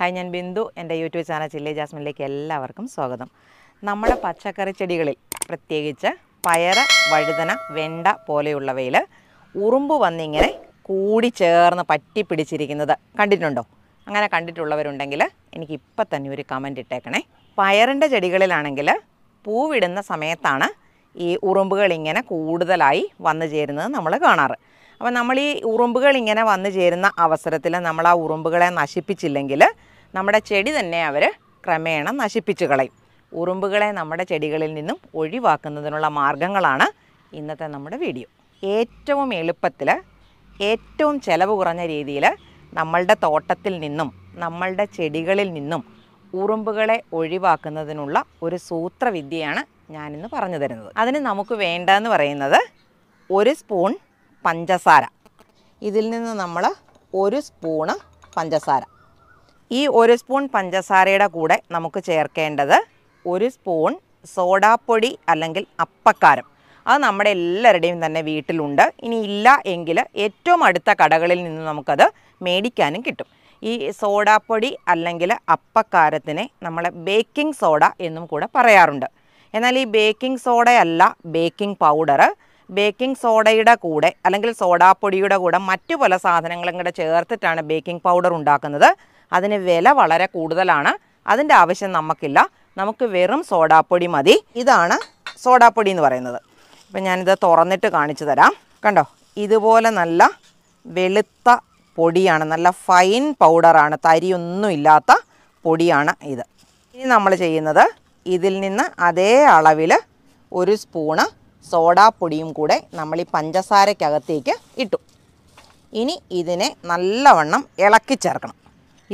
hi ഞാൻ ബിന്ദു എൻ്റെ YouTube channel chilli ജാസ്മിനിലേക്ക് എല്ലാവർക്കും സ്വാഗതം നമ്മുടെ പച്ചക്കറി ചെടികളിൽ പ്രത്യേകിച്ച് പയറ് വഴുതന വെണ്ട പോലെയുള്ളവയിൽ ഉറുമ്പ് വന്നിങ്ങനെ കൂടി ചേർന്ന് പറ്റി പിടിച്ചിരിക്കുന്നത് കണ്ടിട്ടുണ്ടോ അങ്ങനെ കണ്ടിട്ടുള്ളവരുണ്ടെങ്കിൽ എനിക്ക് ഇപ്പം തന്നെ ഒരു കമൻ്റ് ഇട്ടേക്കണേ പയറിൻ്റെ ചെടികളിലാണെങ്കിൽ പൂവിടുന്ന സമയത്താണ് ഈ ഉറുമ്പുകൾ ഇങ്ങനെ കൂടുതലായി വന്നു ചേരുന്നത് നമ്മൾ കാണാറ് അപ്പോൾ നമ്മൾ ഈ ഉറുമ്പുകൾ ഇങ്ങനെ വന്നു ചേരുന്ന അവസരത്തിൽ നമ്മൾ ആ ഉറുമ്പുകളെ നശിപ്പിച്ചില്ലെങ്കിൽ നമ്മുടെ ചെടി തന്നെ അവർ ക്രമേണ നശിപ്പിച്ചു കളയും ഉറുമ്പുകളെ നമ്മുടെ ചെടികളിൽ നിന്നും ഒഴിവാക്കുന്നതിനുള്ള മാർഗങ്ങളാണ് ഇന്നത്തെ നമ്മുടെ വീഡിയോ ഏറ്റവും എളുപ്പത്തിൽ ഏറ്റവും ചിലവ് കുറഞ്ഞ രീതിയിൽ നമ്മളുടെ തോട്ടത്തിൽ നിന്നും നമ്മളുടെ ചെടികളിൽ നിന്നും ഉറുമ്പുകളെ ഒഴിവാക്കുന്നതിനുള്ള ഒരു സൂത്രവിദ്യയാണ് ഞാനിന്ന് പറഞ്ഞു തരുന്നത് അതിന് നമുക്ക് വേണ്ടതെന്ന് പറയുന്നത് ഒരു സ്പൂൺ പഞ്ചസാര ഇതിൽ നിന്ന് നമ്മൾ ഒരു സ്പൂണ് പഞ്ചസാര ഈ ഒരു സ്പൂൺ പഞ്ചസാരയുടെ കൂടെ നമുക്ക് ചേർക്കേണ്ടത് ഒരു സ്പൂൺ സോഡാപ്പൊടി അല്ലെങ്കിൽ അപ്പക്കാരം അത് നമ്മുടെ എല്ലാവരുടെയും തന്നെ വീട്ടിലുണ്ട് ഇനി ഇല്ല എങ്കിൽ ഏറ്റവും അടുത്ത കടകളിൽ നിന്ന് നമുക്കത് മേടിക്കാനും കിട്ടും ഈ സോഡാപ്പൊടി അല്ലെങ്കിൽ അപ്പക്കാരത്തിനെ നമ്മൾ ബേക്കിംഗ് സോഡ എന്നും കൂടെ പറയാറുണ്ട് എന്നാൽ ഈ ബേക്കിംഗ് സോഡയല്ല ബേക്കിംഗ് പൗഡർ ബേക്കിംഗ് സോഡയുടെ കൂടെ അല്ലെങ്കിൽ സോഡാപ്പൊടിയുടെ കൂടെ മറ്റു പല സാധനങ്ങളും കൂടെ ചേർത്തിട്ടാണ് ബേക്കിംഗ് പൗഡർ ഉണ്ടാക്കുന്നത് അതിന് വില വളരെ കൂടുതലാണ് അതിൻ്റെ ആവശ്യം നമുക്കില്ല നമുക്ക് വെറും സോഡാപ്പൊടി മതി ഇതാണ് സോഡാപ്പൊടി എന്ന് പറയുന്നത് ഇപ്പം ഞാനിത് തുറന്നിട്ട് കാണിച്ചു തരാം കണ്ടോ ഇതുപോലെ നല്ല വെളുത്ത പൊടിയാണ് നല്ല ഫൈൻ പൗഡറാണ് തരിയൊന്നും ഇല്ലാത്ത പൊടിയാണ് ഇത് ഇനി നമ്മൾ ചെയ്യുന്നത് ഇതിൽ നിന്ന് അതേ അളവിൽ ഒരു സ്പൂണ് സോഡാപ്പൊടിയും കൂടെ നമ്മൾ ഈ പഞ്ചസാരയ്ക്കകത്തേക്ക് ഇട്ടു ഇനി ഇതിനെ നല്ലവണ്ണം ഇളക്കി ചേർക്കണം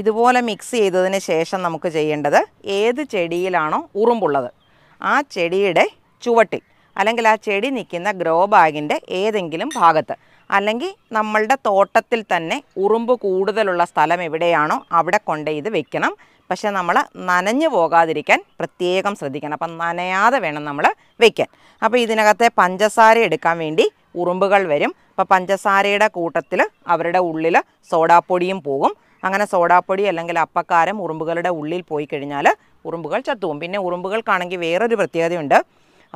ഇതുപോലെ മിക്സ് ചെയ്തതിന് ശേഷം നമുക്ക് ചെയ്യേണ്ടത് ഏത് ചെടിയിലാണോ ഉറുമ്പുള്ളത് ആ ചെടിയുടെ ചുവട്ടിൽ അല്ലെങ്കിൽ ആ ചെടി നിൽക്കുന്ന ഗ്രോ ബാഗിൻ്റെ ഏതെങ്കിലും ഭാഗത്ത് അല്ലെങ്കിൽ നമ്മളുടെ തോട്ടത്തിൽ തന്നെ ഉറുമ്പ് കൂടുതലുള്ള സ്ഥലം എവിടെയാണോ അവിടെ കൊണ്ട് ഇത് വെക്കണം പക്ഷേ നമ്മൾ നനഞ്ഞു പോകാതിരിക്കാൻ പ്രത്യേകം ശ്രദ്ധിക്കണം അപ്പം നനയാതെ വേണം നമ്മൾ വെക്കാൻ അപ്പോൾ ഇതിനകത്തെ പഞ്ചസാര എടുക്കാൻ വേണ്ടി ഉറുമ്പുകൾ വരും അപ്പോൾ പഞ്ചസാരയുടെ കൂട്ടത്തിൽ അവരുടെ ഉള്ളിൽ സോഡാപ്പൊടിയും പോകും അങ്ങനെ സോഡാപ്പൊടി അല്ലെങ്കിൽ അപ്പക്കാരം ഉറുമ്പുകളുടെ ഉള്ളിൽ പോയി കഴിഞ്ഞാൽ ഉറുമ്പുകൾ ചത്തുവും പിന്നെ ഉറുമ്പുകൾക്കാണെങ്കിൽ വേറൊരു പ്രത്യേകതയുണ്ട്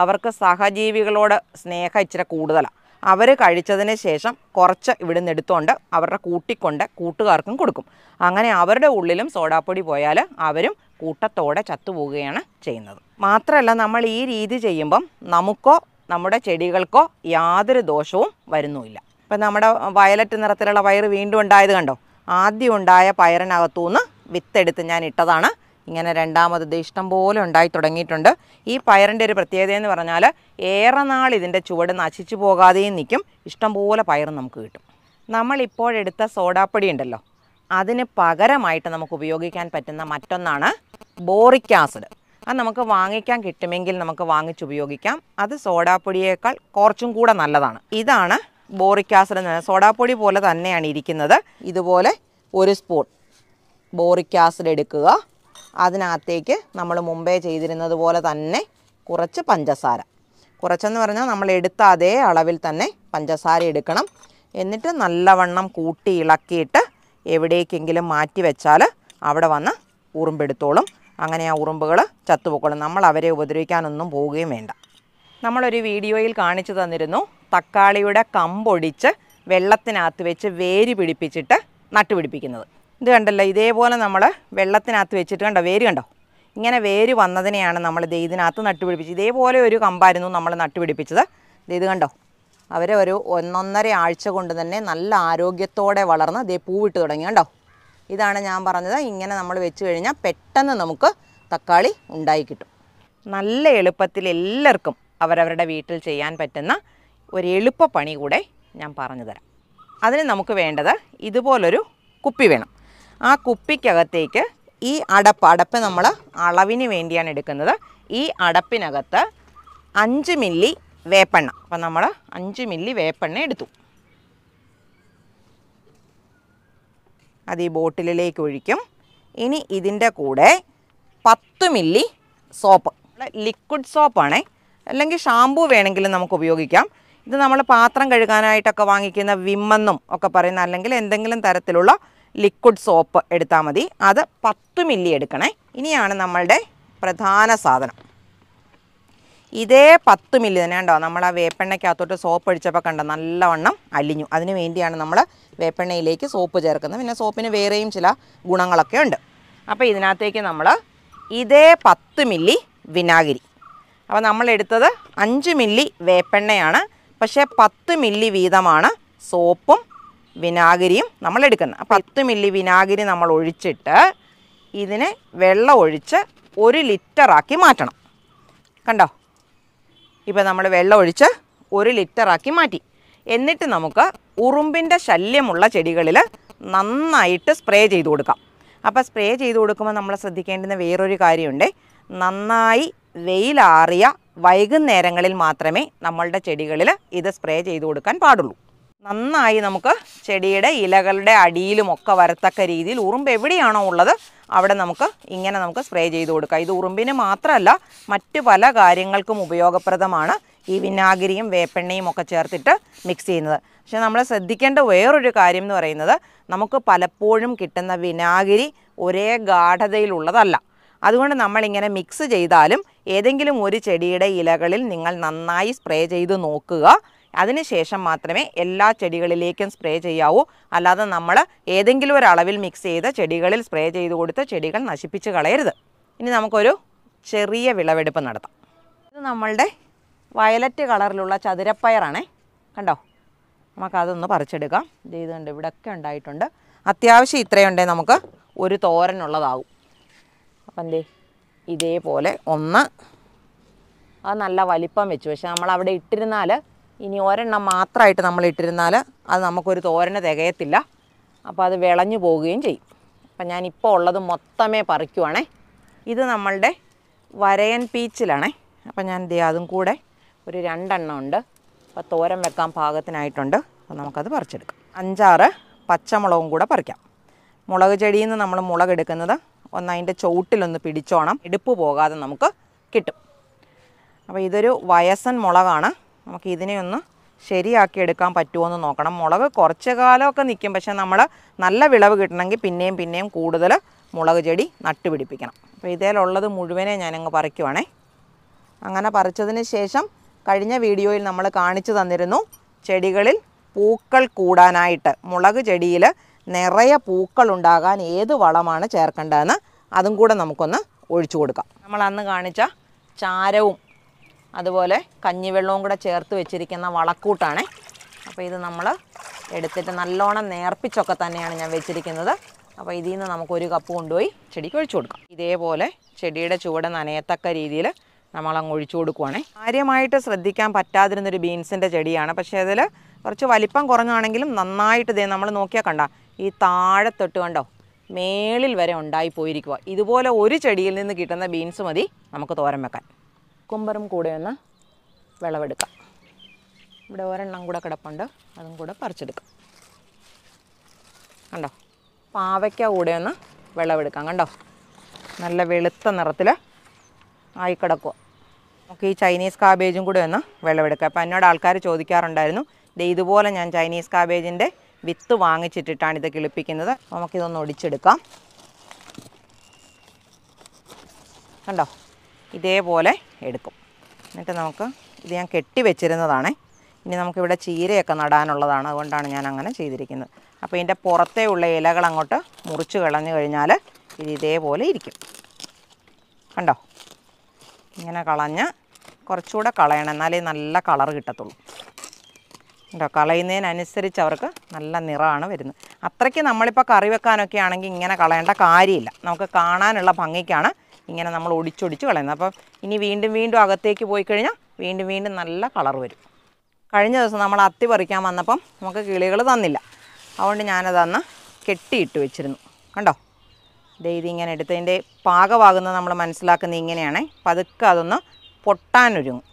അവർക്ക് സഹജീവികളോട് സ്നേഹം ഇച്ചിരി കൂടുതലാണ് അവർ കഴിച്ചതിന് ശേഷം കുറച്ച് ഇവിടുന്ന് എടുത്തുകൊണ്ട് അവരുടെ കൂട്ടിക്കൊണ്ട് കൂട്ടുകാർക്കും കൊടുക്കും അങ്ങനെ അവരുടെ ഉള്ളിലും സോഡാപ്പൊടി പോയാൽ അവരും കൂട്ടത്തോടെ ചത്തുപോവുകയാണ് ചെയ്യുന്നത് മാത്രമല്ല നമ്മൾ ഈ രീതി ചെയ്യുമ്പം നമുക്കോ നമ്മുടെ ചെടികൾക്കോ യാതൊരു ദോഷവും വരുന്നുമില്ല ഇപ്പം നമ്മുടെ വയലറ്റ് നിറത്തിലുള്ള വയറ് വീണ്ടും ഉണ്ടായത് കണ്ടോ ആദ്യം ഉണ്ടായ പയറിനകത്തു നിന്ന് വിത്തെടുത്ത് ഞാൻ ഇട്ടതാണ് ഇങ്ങനെ രണ്ടാമത് ഇഷ്ടം പോലെ ഉണ്ടായി തുടങ്ങിയിട്ടുണ്ട് ഈ പയറിൻ്റെ ഒരു പ്രത്യേകത എന്ന് പറഞ്ഞാൽ ഏറെ നാൾ ഇതിൻ്റെ ചുവട് നശിച്ചു പോകാതെയും നിൽക്കും ഇഷ്ടംപോലെ പയറും നമുക്ക് കിട്ടും നമ്മളിപ്പോഴെടുത്ത സോഡാപ്പൊടി ഉണ്ടല്ലോ അതിന് പകരമായിട്ട് നമുക്ക് ഉപയോഗിക്കാൻ പറ്റുന്ന മറ്റൊന്നാണ് ബോറിക് ആസിഡ് അത് നമുക്ക് വാങ്ങിക്കാൻ കിട്ടുമെങ്കിൽ നമുക്ക് വാങ്ങിച്ച് ഉപയോഗിക്കാം അത് സോഡാപ്പൊടിയേക്കാൾ കുറച്ചും കൂടെ നല്ലതാണ് ഇതാണ് ബോറിക് ആസിഡ് എന്ന് സോഡാപ്പൊടി പോലെ തന്നെയാണ് ഇരിക്കുന്നത് ഇതുപോലെ ഒരു സ്പൂൺ ബോറിക് ആസിഡ് എടുക്കുക അതിനകത്തേക്ക് നമ്മൾ മുമ്പേ ചെയ്തിരുന്നത് പോലെ തന്നെ കുറച്ച് പഞ്ചസാര കുറച്ചെന്ന് പറഞ്ഞാൽ നമ്മൾ എടുത്ത അതേ അളവിൽ തന്നെ പഞ്ചസാര എടുക്കണം എന്നിട്ട് നല്ലവണ്ണം കൂട്ടി ഇളക്കിയിട്ട് എവിടേക്കെങ്കിലും മാറ്റി വെച്ചാൽ അവിടെ വന്ന് ഉറുമ്പെടുത്തോളും അങ്ങനെ ആ ഉറുമ്പുകൾ ചത്തുപൊക്കോളും നമ്മൾ അവരെ ഉപദ്രവിക്കാനൊന്നും പോവുകയും വേണ്ട നമ്മളൊരു വീഡിയോയിൽ കാണിച്ചു തന്നിരുന്നു തക്കാളിയുടെ കമ്പൊടിച്ച് വെള്ളത്തിനകത്ത് വെച്ച് വേര് പിടിപ്പിച്ചിട്ട് നട്ടുപിടിപ്പിക്കുന്നത് ഇത് കണ്ടല്ലോ ഇതേപോലെ നമ്മൾ വെള്ളത്തിനകത്ത് വെച്ചിട്ട് കണ്ടോ വേര് കണ്ടോ ഇങ്ങനെ വേര് വന്നതിനെയാണ് നമ്മൾ ഇത് ഇതിനകത്ത് നട്ടുപിടിപ്പിച്ചത് ഇതേപോലെ ഒരു കമ്പായിരുന്നു നമ്മൾ നട്ടുപിടിപ്പിച്ചത് ഇത് കണ്ടോ അവരെ ഒരു ഒന്നൊന്നര ആഴ്ച കൊണ്ട് തന്നെ നല്ല ആരോഗ്യത്തോടെ വളർന്ന് ഇതേ പൂവിട്ട് തുടങ്ങി കണ്ടോ ഇതാണ് ഞാൻ പറഞ്ഞത് ഇങ്ങനെ നമ്മൾ വെച്ച് കഴിഞ്ഞാൽ പെട്ടെന്ന് നമുക്ക് തക്കാളി ഉണ്ടായി കിട്ടും നല്ല എളുപ്പത്തിൽ എല്ലാവർക്കും അവരവരുടെ വീട്ടിൽ ചെയ്യാൻ പറ്റുന്ന ഒരു എളുപ്പ പണി കൂടെ ഞാൻ പറഞ്ഞു തരാം അതിന് നമുക്ക് വേണ്ടത് ഇതുപോലൊരു കുപ്പി വേണം ആ കുപ്പിക്കകത്തേക്ക് ഈ അടപ്പ് അടപ്പ് നമ്മൾ അളവിന് വേണ്ടിയാണ് എടുക്കുന്നത് ഈ അടപ്പിനകത്ത് അഞ്ച് മില്ലി വേപ്പെണ്ണ അപ്പം നമ്മൾ അഞ്ച് മില്ലി വേപ്പെണ്ണ എടുത്തു അത് ഈ ബോട്ടിലേക്ക് ഒഴിക്കും ഇനി ഇതിൻ്റെ കൂടെ പത്ത് മില്ലി സോപ്പ് ലിക്വിഡ് സോപ്പാണേ അല്ലെങ്കിൽ ഷാമ്പു വേണമെങ്കിലും നമുക്ക് ഉപയോഗിക്കാം ഇത് നമ്മൾ പാത്രം കഴുകാനായിട്ടൊക്കെ വാങ്ങിക്കുന്ന വിമ്മെന്നും ഒക്കെ പറയുന്ന അല്ലെങ്കിൽ എന്തെങ്കിലും തരത്തിലുള്ള ലിക്വിഡ് സോപ്പ് എടുത്താൽ മതി അത് പത്ത് മില്ലി എടുക്കണേ ഇനിയാണ് നമ്മളുടെ പ്രധാന സാധനം ഇതേ പത്ത് മില്ലി തന്നെ ഉണ്ടോ നമ്മൾ ആ വേപ്പെണ്ണയ്ക്കകത്തോട്ട് സോപ്പ് ഒഴിച്ചപ്പോൾ കണ്ട നല്ലവണ്ണം അലിഞ്ഞു അതിന് വേണ്ടിയാണ് നമ്മൾ വേപ്പെണ്ണയിലേക്ക് സോപ്പ് ചേർക്കുന്നത് പിന്നെ സോപ്പിന് വേറെയും ചില ഗുണങ്ങളൊക്കെ ഉണ്ട് അപ്പോൾ ഇതിനകത്തേക്ക് നമ്മൾ ഇതേ പത്ത് മില്ലി വിനാഗിരി അപ്പോൾ നമ്മളെടുത്തത് അഞ്ച് മില്ലി വേപ്പെണ്ണയാണ് പക്ഷേ പത്ത് മില്ലി വീതമാണ് സോപ്പും വിനാഗിരിയും നമ്മൾ എടുക്കുന്നത് പത്ത് മില്ലി വിനാഗിരി നമ്മൾ ഒഴിച്ചിട്ട് ഇതിനെ വെള്ളം ഒഴിച്ച് ഒരു ലിറ്ററാക്കി മാറ്റണം കണ്ടോ ഇപ്പോൾ നമ്മൾ വെള്ളം ഒഴിച്ച് ഒരു ലിറ്ററാക്കി മാറ്റി എന്നിട്ട് നമുക്ക് ഉറുമ്പിൻ്റെ ശല്യമുള്ള ചെടികളിൽ നന്നായിട്ട് സ്പ്രേ ചെയ്ത് കൊടുക്കാം അപ്പോൾ സ്പ്രേ ചെയ്ത് കൊടുക്കുമ്പോൾ നമ്മൾ ശ്രദ്ധിക്കേണ്ടുന്ന വേറൊരു കാര്യമുണ്ട് നന്നായി വെയിലാറിയ വൈകുന്നേരങ്ങളിൽ മാത്രമേ നമ്മളുടെ ചെടികളിൽ ഇത് സ്പ്രേ ചെയ്ത് കൊടുക്കാൻ പാടുള്ളൂ നന്നായി നമുക്ക് ചെടിയുടെ ഇലകളുടെ അടിയിലുമൊക്കെ വരത്തക്ക രീതിയിൽ ഉറുമ്പ് എവിടെയാണോ ഉള്ളത് അവിടെ നമുക്ക് ഇങ്ങനെ നമുക്ക് സ്പ്രേ ചെയ്ത് കൊടുക്കാം ഇത് ഉറുമ്പിന് മാത്രമല്ല മറ്റ് പല കാര്യങ്ങൾക്കും ഉപയോഗപ്രദമാണ് ഈ വിനാഗിരിയും വേപ്പെണ്ണയും ഒക്കെ ചേർത്തിട്ട് മിക്സ് ചെയ്യുന്നത് പക്ഷേ നമ്മൾ ശ്രദ്ധിക്കേണ്ട വേറൊരു കാര്യം എന്ന് പറയുന്നത് നമുക്ക് പലപ്പോഴും കിട്ടുന്ന വിനാഗിരി ഒരേ ഗാഠതയിലുള്ളതല്ല അതുകൊണ്ട് നമ്മളിങ്ങനെ മിക്സ് ചെയ്താലും ഏതെങ്കിലും ഒരു ചെടിയുടെ ഇലകളിൽ നിങ്ങൾ നന്നായി സ്പ്രേ ചെയ്ത് നോക്കുക അതിനുശേഷം മാത്രമേ എല്ലാ ചെടികളിലേക്കും സ്പ്രേ ചെയ്യാവൂ അല്ലാതെ നമ്മൾ ഏതെങ്കിലും ഒരു അളവിൽ മിക്സ് ചെയ്ത് ചെടികളിൽ സ്പ്രേ ചെയ്ത് കൊടുത്ത് ചെടികൾ നശിപ്പിച്ച് കളയരുത് ഇനി നമുക്കൊരു ചെറിയ വിളവെടുപ്പ് നടത്താം ഇത് നമ്മളുടെ വയലറ്റ് കളറിലുള്ള ചതുരപ്പയറാണേ കണ്ടോ നമുക്കതൊന്ന് പറിച്ചെടുക്കാം ഇത് കണ്ട് ഇവിടെയൊക്കെ ഉണ്ടായിട്ടുണ്ട് അത്യാവശ്യം ഇത്രയുണ്ടേ നമുക്ക് ഒരു തോരനുള്ളതാവും അപ്പം ഇതേപോലെ ഒന്ന് അത് നല്ല വലിപ്പം വെച്ചു പക്ഷെ നമ്മൾ അവിടെ ഇട്ടിരുന്നാൽ ഇനി ഒരെണ്ണം മാത്രമായിട്ട് നമ്മൾ ഇട്ടിരുന്നാൽ അത് നമുക്കൊരു തോരന് തികയത്തില്ല അപ്പോൾ അത് വിളഞ്ഞു പോവുകയും ചെയ്യും അപ്പം ഞാനിപ്പോൾ ഉള്ളത് മൊത്തമേ പറിക്കുവാണേ ഇത് നമ്മളുടെ വരയൻ പീച്ചിലാണേ അപ്പം ഞാൻ എന്ത് അതും കൂടെ ഒരു രണ്ടെണ്ണം ഉണ്ട് അപ്പോൾ തോരൻ വെക്കാൻ പാകത്തിനായിട്ടുണ്ട് അപ്പോൾ നമുക്കത് പറിച്ചെടുക്കാം അഞ്ചാറ് പച്ചമുളകും കൂടെ പറിക്കാം മുളക് ചെടിയിൽ നിന്ന് നമ്മൾ മുളക് എടുക്കുന്നത് അതിൻ്റെ ചുവട്ടിലൊന്ന് പിടിച്ചോണം എടുപ്പ് പോകാതെ നമുക്ക് കിട്ടും അപ്പോൾ ഇതൊരു വയസ്സൻ മുളകാണ് നമുക്ക് ഇതിനെ ഒന്ന് ശരിയാക്കി എടുക്കാൻ പറ്റുമോ എന്ന് നോക്കണം മുളക് കുറച്ച് കാലമൊക്കെ നിൽക്കും പക്ഷേ നമ്മൾ നല്ല വിളവ് കിട്ടണമെങ്കിൽ പിന്നെയും പിന്നെയും കൂടുതൽ മുളക് ചെടി നട്ടുപിടിപ്പിക്കണം അപ്പോൾ ഇതിലുള്ളത് മുഴുവനെ ഞാനങ്ങ് പറിക്കുവാണേ അങ്ങനെ പറിച്ചതിന് ശേഷം കഴിഞ്ഞ വീഡിയോയിൽ നമ്മൾ കാണിച്ചു തന്നിരുന്നു ചെടികളിൽ പൂക്കൾ കൂടാനായിട്ട് മുളക് ചെടിയിൽ നിറയെ പൂക്കളുണ്ടാകാൻ ഏത് വളമാണ് ചേർക്കേണ്ടതെന്ന് അതും കൂടെ നമുക്കൊന്ന് ഒഴിച്ചു കൊടുക്കാം നമ്മൾ അന്ന് കാണിച്ച ചാരവും അതുപോലെ കഞ്ഞിവെള്ളവും കൂടെ ചേർത്ത് വെച്ചിരിക്കുന്ന വളക്കൂട്ടാണ് അപ്പോൾ ഇത് നമ്മൾ എടുത്തിട്ട് നല്ലോണം നേർപ്പിച്ചൊക്കെ തന്നെയാണ് ഞാൻ വെച്ചിരിക്കുന്നത് അപ്പോൾ ഇതിൽ നിന്ന് നമുക്കൊരു കപ്പ് കൊണ്ടുപോയി ചെടിക്ക് ഒഴിച്ചു കൊടുക്കാം ഇതേപോലെ ചെടിയുടെ ചുവട് നനയത്തക്ക രീതിയിൽ നമ്മളങ്ങ് ഒഴിച്ചു കൊടുക്കുവാണേ കാര്യമായിട്ട് ശ്രദ്ധിക്കാൻ പറ്റാതിരുന്നൊരു ബീൻസിൻ്റെ ചെടിയാണ് പക്ഷേ അതിൽ കുറച്ച് വലിപ്പം കുറഞ്ഞാണെങ്കിലും നന്നായിട്ട് ഇതേ നമ്മൾ നോക്കിയാൽ കണ്ട ഈ താഴെത്തൊട്ട് തൊട്ട് കണ്ടോ മേളിൽ വരെ ഉണ്ടായി പോയിരിക്കുക ഇതുപോലെ ഒരു ചെടിയിൽ നിന്ന് കിട്ടുന്ന ബീൻസ് മതി നമുക്ക് തോരൻ വെക്കാൻ കുമ്പറും കൂടെ ഒന്ന് വിളവെടുക്കാം ഇവിടെ ഒരെണ്ണം കൂടെ കിടപ്പുണ്ട് അതും കൂടെ പറിച്ചെടുക്കാം കണ്ടോ പാവയ്ക്ക കൂടെ ഒന്ന് വിളവെടുക്കാം കണ്ടോ നല്ല വെളുത്ത നിറത്തിൽ ആയി കിടക്കുക നമുക്ക് ഈ ചൈനീസ് കാബേജും കൂടെ ഒന്ന് വിളവെടുക്കാം അപ്പോൾ എന്നോട് ആൾക്കാർ ചോദിക്കാറുണ്ടായിരുന്നു ഇതുപോലെ ഞാൻ ചൈനീസ് കാബേജിൻ്റെ വിത്ത് വാങ്ങിച്ചിട്ടിട്ടാണ് ഇത് കിളിപ്പിക്കുന്നത് നമുക്കിതൊന്ന് ഒടിച്ചെടുക്കാം കണ്ടോ ഇതേപോലെ എടുക്കും എന്നിട്ട് നമുക്ക് ഇത് ഞാൻ കെട്ടി വെച്ചിരുന്നതാണേ ഇനി നമുക്കിവിടെ ചീരയൊക്കെ നടാനുള്ളതാണ് അതുകൊണ്ടാണ് ഞാൻ അങ്ങനെ ചെയ്തിരിക്കുന്നത് അപ്പോൾ ഇതിൻ്റെ പുറത്തേ ഉള്ള ഇലകൾ അങ്ങോട്ട് മുറിച്ച് കളഞ്ഞു കഴിഞ്ഞാൽ ഇത് ഇതേപോലെ ഇരിക്കും കണ്ടോ ഇങ്ങനെ കളഞ്ഞ് കുറച്ചുകൂടെ കളയണം എന്നാലേ നല്ല കളർ കിട്ടത്തുള്ളൂ കേട്ടോ കളയുന്നതിനനുസരിച്ച് അവർക്ക് നല്ല നിറമാണ് വരുന്നത് അത്രയ്ക്ക് നമ്മളിപ്പോൾ കറി വെക്കാനൊക്കെ ആണെങ്കിൽ ഇങ്ങനെ കളയേണ്ട കാര്യമില്ല നമുക്ക് കാണാനുള്ള ഭംഗിക്കാണ് ഇങ്ങനെ നമ്മൾ ഒടിച്ചൊടിച്ച് കളയുന്നത് അപ്പം ഇനി വീണ്ടും വീണ്ടും അകത്തേക്ക് പോയി കഴിഞ്ഞാൽ വീണ്ടും വീണ്ടും നല്ല കളർ വരും കഴിഞ്ഞ ദിവസം നമ്മൾ അത്തി പറിക്കാൻ വന്നപ്പം നമുക്ക് കിളികൾ തന്നില്ല അതുകൊണ്ട് ഞാനത് അന്ന് കെട്ടിയിട്ട് വെച്ചിരുന്നു കണ്ടോ ദൈതി ഇങ്ങനെ എടുത്തതിൻ്റെ പാകമാകുന്നത് നമ്മൾ മനസ്സിലാക്കുന്നത് ഇങ്ങനെയാണ് പതുക്കെ അതൊന്ന് പൊട്ടാനൊരുങ്ങും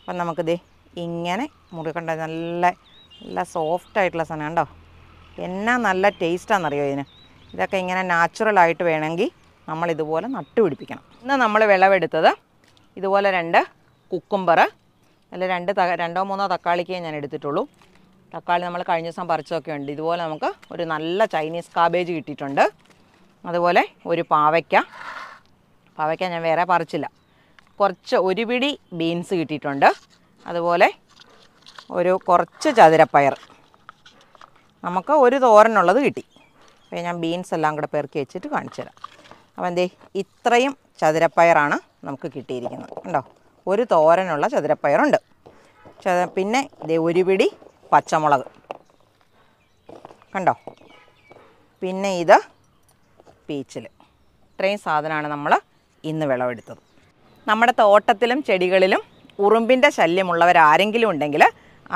അപ്പം നമുക്കിത് ഇങ്ങനെ മുറിക്കണ്ട നല്ല നല്ല സോഫ്റ്റ് ആയിട്ടുള്ള സാധനം കണ്ടോ എന്നാ നല്ല ടേസ്റ്റാണെന്നറിയോ ഇതിന് ഇതൊക്കെ ഇങ്ങനെ നാച്ചുറലായിട്ട് വേണമെങ്കിൽ നമ്മളിതുപോലെ നട്ടുപിടിപ്പിക്കണം ഇന്ന് നമ്മൾ വിളവെടുത്തത് ഇതുപോലെ രണ്ട് കുക്കുംബർ അല്ല രണ്ട് രണ്ടോ മൂന്നോ തക്കാളിക്കേ ഞാൻ എടുത്തിട്ടുള്ളൂ തക്കാളി നമ്മൾ കഴിഞ്ഞ ദിവസം പറിച്ചതൊക്കെ ഉണ്ട് ഇതുപോലെ നമുക്ക് ഒരു നല്ല ചൈനീസ് കാബേജ് കിട്ടിയിട്ടുണ്ട് അതുപോലെ ഒരു പാവയ്ക്ക പാവയ്ക്ക ഞാൻ വേറെ പറിച്ചില്ല കുറച്ച് ഒരു പിടി ബീൻസ് കിട്ടിയിട്ടുണ്ട് അതുപോലെ ഒരു കുറച്ച് ചതുരപ്പയർ നമുക്ക് ഒരു തോരനുള്ളത് കിട്ടി അപ്പോൾ ഞാൻ ബീൻസ് എല്ലാം കൂടെ പെറുക്കി വെച്ചിട്ട് കാണിച്ചു തരാം അപ്പോൾ എന്തേ ഇത്രയും ചതുരപ്പയറാണ് നമുക്ക് കിട്ടിയിരിക്കുന്നത് കണ്ടോ ഒരു തോരനുള്ള ചതുരപ്പയറുണ്ട് പിന്നെ ഇതേ ഒരു പിടി പച്ചമുളക് കണ്ടോ പിന്നെ ഇത് പീച്ചിൽ ഇത്രയും സാധനമാണ് നമ്മൾ ഇന്ന് വിളവെടുത്തത് നമ്മുടെ തോട്ടത്തിലും ചെടികളിലും ഉറുമ്പിൻ്റെ ശല്യമുള്ളവർ ആരെങ്കിലും ഉണ്ടെങ്കിൽ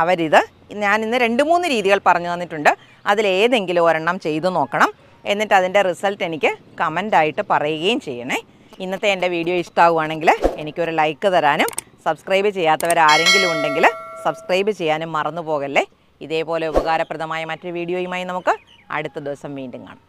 അവരിത് ഇന്ന് രണ്ട് മൂന്ന് രീതികൾ പറഞ്ഞു തന്നിട്ടുണ്ട് അതിലേതെങ്കിലും ഒരെണ്ണം ചെയ്തു നോക്കണം എന്നിട്ട് അതിൻ്റെ റിസൾട്ട് എനിക്ക് കമൻ്റായിട്ട് പറയുകയും ചെയ്യണേ ഇന്നത്തെ എൻ്റെ വീഡിയോ ഇഷ്ടമാവുകയാണെങ്കിൽ എനിക്കൊരു ലൈക്ക് തരാനും സബ്സ്ക്രൈബ് ചെയ്യാത്തവരാരെങ്കിലും ഉണ്ടെങ്കിൽ സബ്സ്ക്രൈബ് ചെയ്യാനും മറന്നു പോകല്ലേ ഇതേപോലെ ഉപകാരപ്രദമായ മറ്റൊരു വീഡിയോയുമായി നമുക്ക് അടുത്ത ദിവസം വീണ്ടും കാണാം